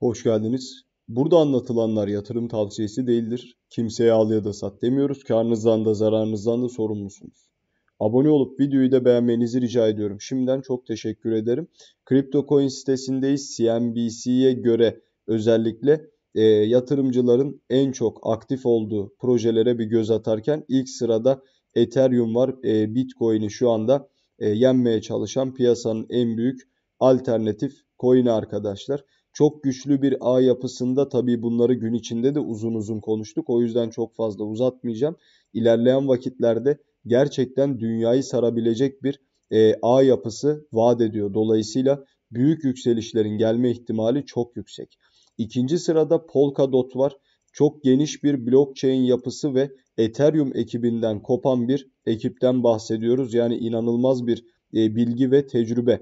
Hoş geldiniz. Burada anlatılanlar yatırım tavsiyesi değildir. Kimseye al ya da sat demiyoruz. Karnınızdan da zararınızdan da sorumlusunuz. Abone olup videoyu da beğenmenizi rica ediyorum. Şimdiden çok teşekkür ederim. CryptoCoin sitesindeyiz. CNBC'ye göre özellikle e, yatırımcıların en çok aktif olduğu projelere bir göz atarken ilk sırada Ethereum var. E, Bitcoin'i şu anda e, yenmeye çalışan piyasanın en büyük alternatif coin'i arkadaşlar. Çok güçlü bir ağ yapısında tabii bunları gün içinde de uzun uzun konuştuk. O yüzden çok fazla uzatmayacağım. İlerleyen vakitlerde gerçekten dünyayı sarabilecek bir e, ağ yapısı vaat ediyor. Dolayısıyla büyük yükselişlerin gelme ihtimali çok yüksek. İkinci sırada Polkadot var. Çok geniş bir blockchain yapısı ve Ethereum ekibinden kopan bir ekipten bahsediyoruz. Yani inanılmaz bir e, bilgi ve tecrübe.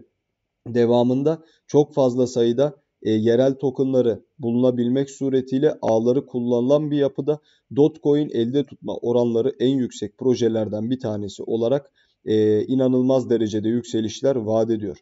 Devamında çok fazla sayıda e, yerel tokenları bulunabilmek suretiyle ağları kullanılan bir yapıda Dotcoin elde tutma oranları en yüksek projelerden bir tanesi olarak e, inanılmaz derecede yükselişler vaat ediyor.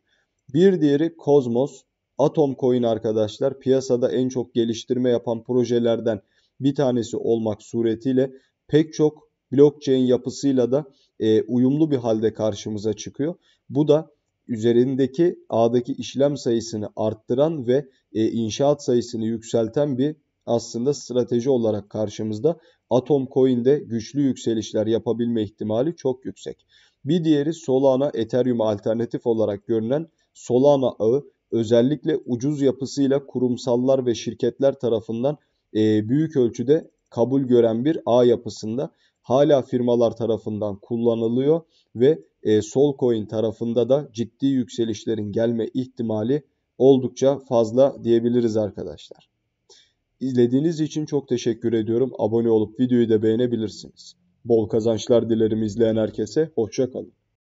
Bir diğeri Cosmos. Atom Coin arkadaşlar piyasada en çok geliştirme yapan projelerden bir tanesi olmak suretiyle pek çok blockchain yapısıyla da e, uyumlu bir halde karşımıza çıkıyor. Bu da üzerindeki ağdaki işlem sayısını arttıran ve e, inşaat sayısını yükselten bir aslında strateji olarak karşımızda Atom Coin'de güçlü yükselişler yapabilme ihtimali çok yüksek. Bir diğeri Solana Ethereum alternatif olarak görünen Solana ağı özellikle ucuz yapısıyla kurumsallar ve şirketler tarafından e, büyük ölçüde kabul gören bir ağ yapısında hala firmalar tarafından kullanılıyor ve e, Solcoin tarafında da ciddi yükselişlerin gelme ihtimali oldukça fazla diyebiliriz arkadaşlar. İzlediğiniz için çok teşekkür ediyorum. Abone olup videoyu da beğenebilirsiniz. Bol kazançlar dilerim izleyen herkese. Hoşçakalın.